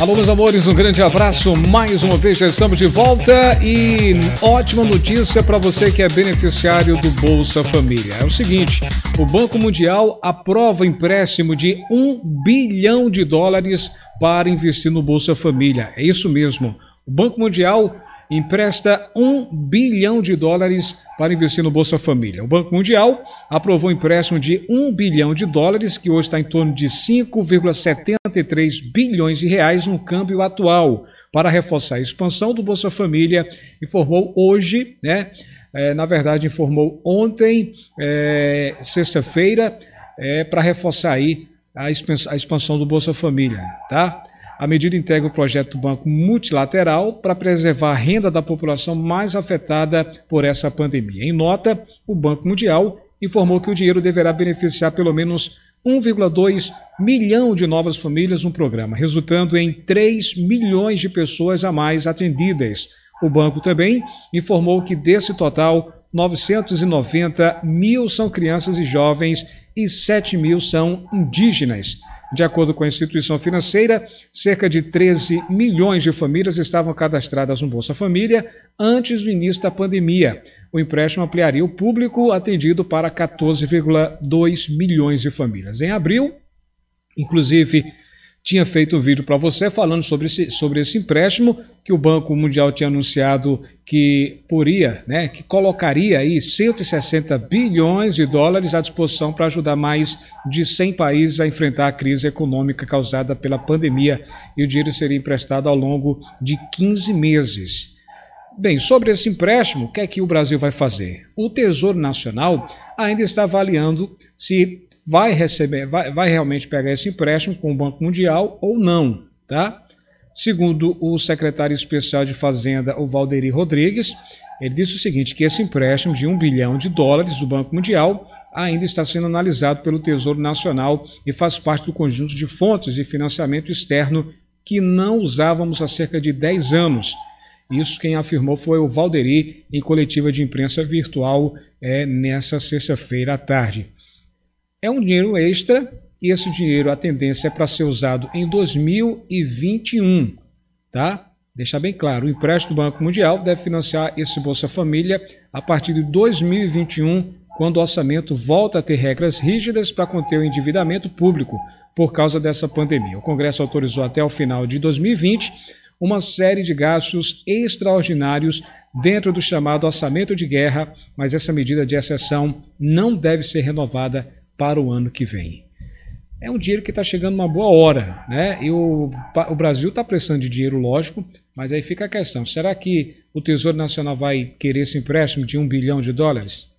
Alô, meus amores, um grande abraço. Mais uma vez já estamos de volta e ótima notícia para você que é beneficiário do Bolsa Família. É o seguinte: o Banco Mundial aprova empréstimo de um bilhão de dólares para investir no Bolsa Família. É isso mesmo. O Banco Mundial empresta 1 bilhão de dólares para investir no Bolsa Família. O Banco Mundial aprovou um empréstimo de 1 bilhão de dólares, que hoje está em torno de 5,73 bilhões de reais no câmbio atual, para reforçar a expansão do Bolsa Família, informou hoje, né? É, na verdade, informou ontem, é, sexta-feira, é, para reforçar aí a expansão do Bolsa Família, tá? A medida integra o projeto do Banco Multilateral para preservar a renda da população mais afetada por essa pandemia. Em nota, o Banco Mundial informou que o dinheiro deverá beneficiar pelo menos 1,2 milhão de novas famílias no programa, resultando em 3 milhões de pessoas a mais atendidas. O banco também informou que desse total, 990 mil são crianças e jovens e 7 mil são indígenas. De acordo com a instituição financeira, cerca de 13 milhões de famílias estavam cadastradas no Bolsa Família antes do início da pandemia. O empréstimo ampliaria o público atendido para 14,2 milhões de famílias. Em abril, inclusive tinha feito um vídeo para você falando sobre esse, sobre esse empréstimo que o Banco Mundial tinha anunciado que poria, né, que colocaria aí 160 bilhões de dólares à disposição para ajudar mais de 100 países a enfrentar a crise econômica causada pela pandemia e o dinheiro seria emprestado ao longo de 15 meses. Bem, sobre esse empréstimo, o que é que o Brasil vai fazer? O Tesouro Nacional ainda está avaliando se vai receber, vai, vai realmente pegar esse empréstimo com o Banco Mundial ou não, tá? Segundo o secretário especial de Fazenda, o Valderi Rodrigues, ele disse o seguinte, que esse empréstimo de um bilhão de dólares do Banco Mundial ainda está sendo analisado pelo Tesouro Nacional e faz parte do conjunto de fontes de financiamento externo que não usávamos há cerca de 10 anos. Isso quem afirmou foi o Valderi em coletiva de imprensa virtual é, nessa sexta-feira à tarde. É um dinheiro extra e esse dinheiro a tendência é para ser usado em 2021, tá? Deixar bem claro, o empréstimo do Banco Mundial deve financiar esse Bolsa Família a partir de 2021, quando o orçamento volta a ter regras rígidas para conter o endividamento público por causa dessa pandemia. O Congresso autorizou até o final de 2020 uma série de gastos extraordinários dentro do chamado orçamento de guerra, mas essa medida de exceção não deve ser renovada para o ano que vem. É um dinheiro que está chegando uma boa hora, né? E o, o Brasil está precisando de dinheiro, lógico, mas aí fica a questão: será que o Tesouro Nacional vai querer esse empréstimo de um bilhão de dólares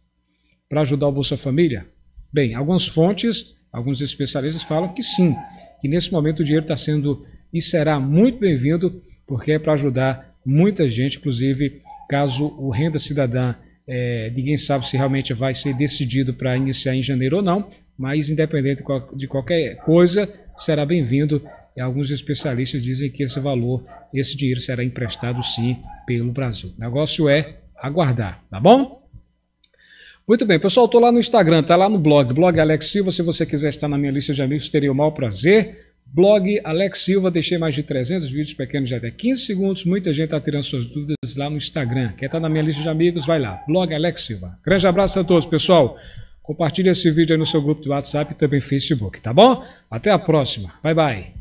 para ajudar o Bolsa Família? Bem, algumas fontes, alguns especialistas falam que sim, que nesse momento o dinheiro está sendo e será muito bem-vindo, porque é para ajudar muita gente, inclusive caso o Renda Cidadã é, ninguém sabe se realmente vai ser decidido para iniciar em janeiro ou não, mas independente de qualquer coisa, será bem-vindo. Alguns especialistas dizem que esse valor, esse dinheiro será emprestado sim pelo Brasil. O negócio é aguardar, tá bom? Muito bem, pessoal, estou lá no Instagram, tá lá no blog, blog Alex Silva. Se você quiser estar na minha lista de amigos, teria o maior prazer. Blog Alex Silva, deixei mais de 300 vídeos pequenos de até 15 segundos. Muita gente está tirando suas dúvidas lá no Instagram. Quer estar tá na minha lista de amigos? Vai lá. Blog Alex Silva. Grande abraço a todos, pessoal. Compartilhe esse vídeo aí no seu grupo do WhatsApp e também Facebook, tá bom? Até a próxima. Bye, bye.